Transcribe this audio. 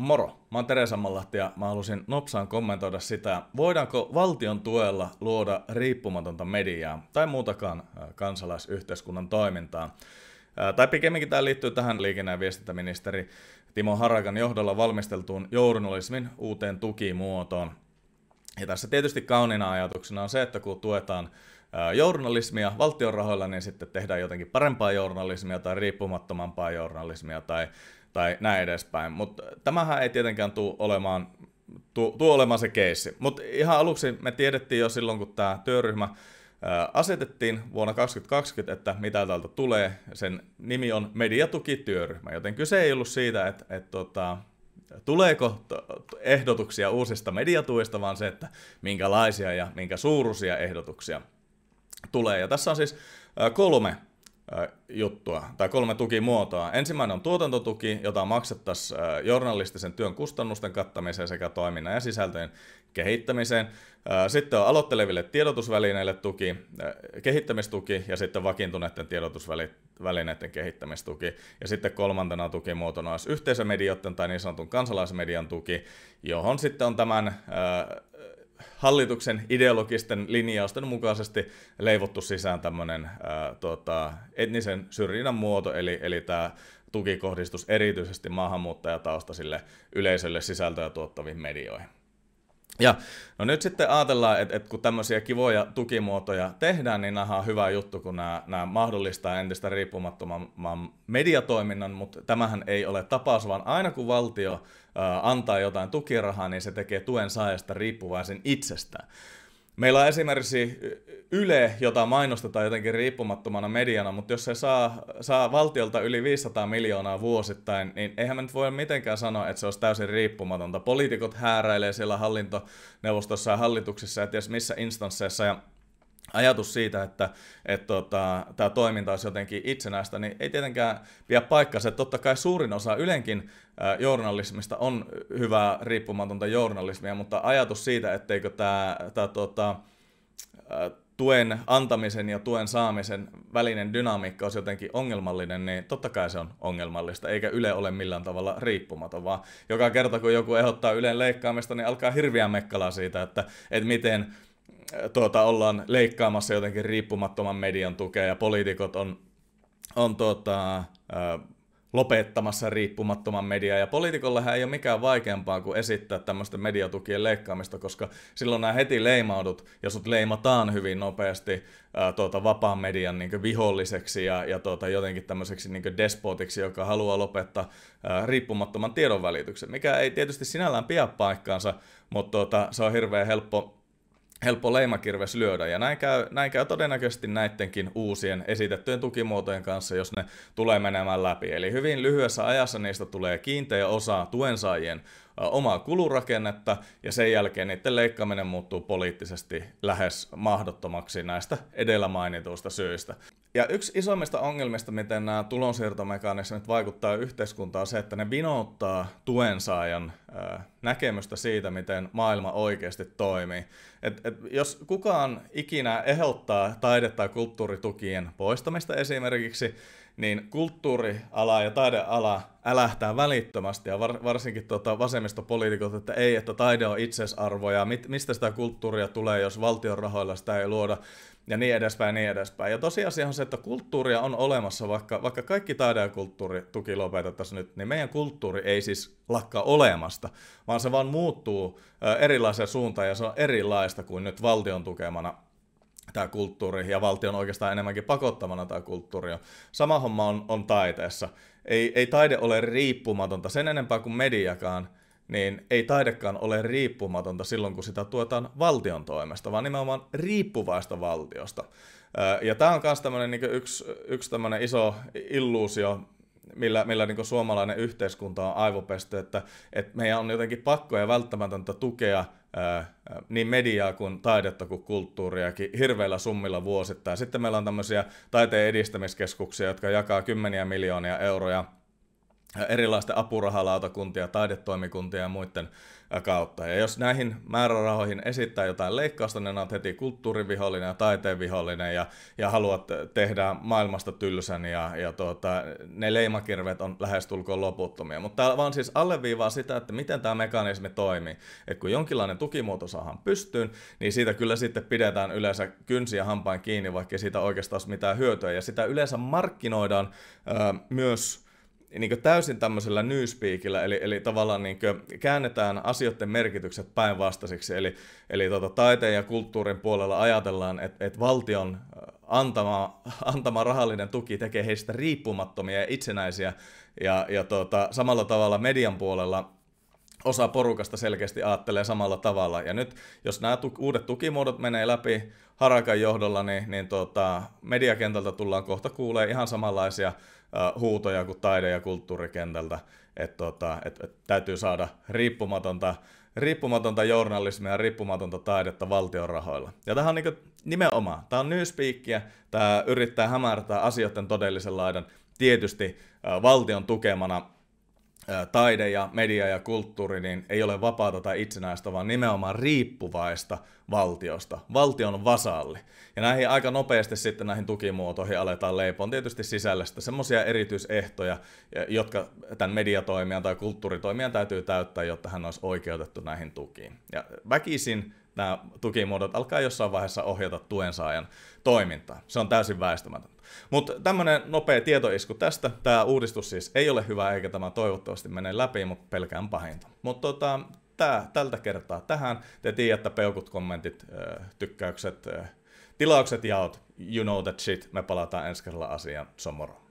Moro, mä oon Teresa Mallahti ja mä halusin nopsaan kommentoida sitä, voidaanko valtion tuella luoda riippumatonta mediaa tai muutakaan äh, kansalaisyhteiskunnan toimintaa. Äh, tai pikemminkin tämä liittyy tähän liikenne- ja viestintäministeri Timo Harakan johdolla valmisteltuun journalismin uuteen tukimuotoon. Ja tässä tietysti kaunina ajatuksena on se, että kun tuetaan äh, journalismia valtion rahoilla, niin sitten tehdään jotenkin parempaa journalismia tai riippumattomampaa journalismia tai tai näin edespäin. Mutta tämähän ei tietenkään tule olemaan, tu, tuu olemaan se keissi. Mutta ihan aluksi me tiedettiin jo silloin, kun tämä työryhmä asetettiin vuonna 2020, että mitä täältä tulee. Sen nimi on mediatukityöryhmä, joten kyse ei ollut siitä, että, että tota, tuleeko ehdotuksia uusista mediatuista, vaan se, että minkälaisia ja minkä suuruisia ehdotuksia tulee. Ja tässä on siis kolme juttua, tai kolme tukimuotoa. Ensimmäinen on tuotantotuki, jota maksettaisiin journalistisen työn kustannusten kattamiseen sekä toiminnan ja sisältöjen kehittämiseen. Sitten on aloitteleville tiedotusvälineille tuki, kehittämistuki ja sitten vakiintuneiden tiedotusvälineiden kehittämistuki. Ja sitten kolmantena tukimuotona olisi yhteisömedioiden tai niin sanotun kansalaismedian tuki, johon sitten on tämän hallituksen ideologisten linjausten mukaisesti leivottu sisään tämmöinen ää, äh, tota, etnisen syrjinnän muoto, eli, eli tämä tukikohdistus erityisesti maahanmuuttajataustaisille yleisölle sisältöä tuottaviin medioihin. Ja no nyt sitten ajatellaan, että, että kun tämmöisiä kivoja tukimuotoja tehdään, niin nämä on hyvä juttu, kun nämä, nämä mahdollistaa entistä riippumattoman mediatoiminnan, mutta tämähän ei ole tapaus, vaan aina kun valtio antaa jotain tukirahaa, niin se tekee tuen saajasta riippuvaisen itsestään. Meillä on esimerkiksi Yle, jota mainostetaan jotenkin riippumattomana mediana, mutta jos se saa, saa valtiolta yli 500 miljoonaa vuosittain, niin eihän me nyt voi mitenkään sanoa, että se olisi täysin riippumatonta. Poliitikot hääräilee siellä hallintoneuvostossa ja hallituksessa, ja ties missä instansseissa ja ajatus siitä, että et, tota, tämä toiminta olisi jotenkin itsenäistä, niin ei tietenkään pidä se Totta kai suurin osa Ylenkin ä, journalismista on hyvää riippumatonta journalismia, mutta ajatus siitä, etteikö tämä tota, tuen antamisen ja tuen saamisen välinen dynamiikka olisi jotenkin ongelmallinen, niin totta kai se on ongelmallista, eikä Yle ole millään tavalla riippumaton, vaan joka kerta kun joku ehdottaa Ylen leikkaamista, niin alkaa hirviä mekkalaa siitä, että, että miten tuota, ollaan leikkaamassa jotenkin riippumattoman median tukea ja poliitikot on, on tuota, äh, lopettamassa riippumattoman mediaa. Ja poliitikollehän ei ole mikään vaikeampaa kuin esittää tämmöistä mediatukien leikkaamista, koska silloin nämä heti leimaudut ja sut leimataan hyvin nopeasti ää, tuota, vapaan median niin viholliseksi ja, ja tuota, jotenkin tämmöiseksi niin despotiksi, joka haluaa lopettaa ää, riippumattoman tiedonvälityksen, mikä ei tietysti sinällään pidä paikkaansa, mutta tuota, se on hirveän helppo helppo leimakirves lyödä. Ja näin käy, näin käy todennäköisesti näidenkin uusien esitettyjen tukimuotojen kanssa, jos ne tulee menemään läpi. Eli hyvin lyhyessä ajassa niistä tulee kiinteä osa tuensaajien omaa kulurakennetta, ja sen jälkeen niiden leikkaaminen muuttuu poliittisesti lähes mahdottomaksi näistä edellä mainituista syistä. Ja yksi isommista ongelmista, miten nämä tulonsiirtomekanismit vaikuttaa yhteiskuntaan, on se, että ne vinouttaa tuensaajan näkemystä siitä, miten maailma oikeasti toimii. Et, et jos kukaan ikinä ehdottaa taide- tai kulttuuritukien poistamista esimerkiksi, niin kulttuuriala ja taideala älähtää välittömästi, ja var, varsinkin tota vasemmistopoliitikot, että ei, että taide on itseisarvo, ja mit, mistä sitä kulttuuria tulee, jos valtion rahoilla sitä ei luoda ja niin edespäin, niin edespäin. Ja tosiasia on se, että kulttuuria on olemassa, vaikka, vaikka kaikki taide- ja kulttuurituki lopetettaisiin nyt, niin meidän kulttuuri ei siis lakkaa olemasta, vaan se vaan muuttuu erilaiseen suuntaan ja se on erilaista kuin nyt valtion tukemana tämä kulttuuri ja valtion oikeastaan enemmänkin pakottamana tämä kulttuuri on. Sama homma on, on taiteessa. Ei, ei taide ole riippumatonta sen enempää kuin mediakaan, niin ei taidekaan ole riippumatonta silloin, kun sitä tuetaan valtion toimesta, vaan nimenomaan riippuvaista valtiosta. Ja tämä on myös tämmöinen niin yksi, yksi tämmöinen iso illuusio, millä, millä niin suomalainen yhteiskunta on aivopesty, että, että meidän on jotenkin pakko ja välttämätöntä tukea niin mediaa kuin taidetta kuin kulttuuriakin hirveillä summilla vuosittain. Sitten meillä on tämmöisiä taiteen edistämiskeskuksia, jotka jakaa kymmeniä miljoonia euroja erilaisten apurahalautakuntia, taidetoimikuntia ja muiden kautta. Ja jos näihin määrärahoihin esittää jotain leikkausta, niin olet heti kulttuurivihollinen ja taiteenvihollinen ja, ja haluat tehdä maailmasta tylsän ja, ja tuota, ne leimakirvet on lähestulkoon loputtomia. Mutta tämä vaan siis alleviivaa sitä, että miten tämä mekanismi toimii. Et kun jonkinlainen tukimuoto saadaan pystyyn, niin siitä kyllä sitten pidetään yleensä kynsiä hampain kiinni, vaikka siitä oikeastaan mitään hyötyä. Ja sitä yleensä markkinoidaan öö, myös niin täysin tämmöisellä newspeakillä, eli, eli tavallaan niin käännetään asioiden merkitykset päinvastaisiksi, eli, eli tota, taiteen ja kulttuurin puolella ajatellaan, että että valtion äh, antama, antama rahallinen tuki tekee heistä riippumattomia ja itsenäisiä, ja, ja tota, samalla tavalla median puolella osa porukasta selkeästi ajattelee samalla tavalla. Ja nyt, jos nämä tu- uudet tukimuodot menee läpi Harakan johdolla, niin, niin tota, mediakentältä tullaan kohta kuulee ihan samanlaisia huutoja kuin taide- ja kulttuurikentältä, että tota, et, et täytyy saada riippumatonta, riippumatonta journalismia ja riippumatonta taidetta valtion rahoilla. Ja tähän on niin nimenomaan, tämä on newspeakia, tämä yrittää hämärtää asioiden todellisen laidan, tietysti valtion tukemana taide ja media ja kulttuuri niin ei ole vapaata tai itsenäistä, vaan nimenomaan riippuvaista valtiosta. Valtio on vasalli. Ja näihin aika nopeasti sitten näihin tukimuotoihin aletaan leipoon tietysti sisällä sitten semmoisia erityisehtoja, e, jotka tämän mediatoimijan tai kulttuuritoimijan täytyy täyttää, jotta hän olisi oikeutettu näihin tukiin. Ja väkisin nämä tukimuodot alkaa jossain vaiheessa ohjata tuensaajan toimintaa. Se on täysin väistämätöntä. Mutta tämmöinen nopea tietoisku tästä. Tämä uudistus siis ei ole hyvä, eikä tämä toivottavasti mene läpi, mutta pelkään pahinta. Mutta tota, tää, tältä kertaa tähän. Te tiedätte peukut, kommentit, tykkäykset, tilaukset, jaot. You know that shit. Me palataan ensi kerralla asiaan. Se on moro.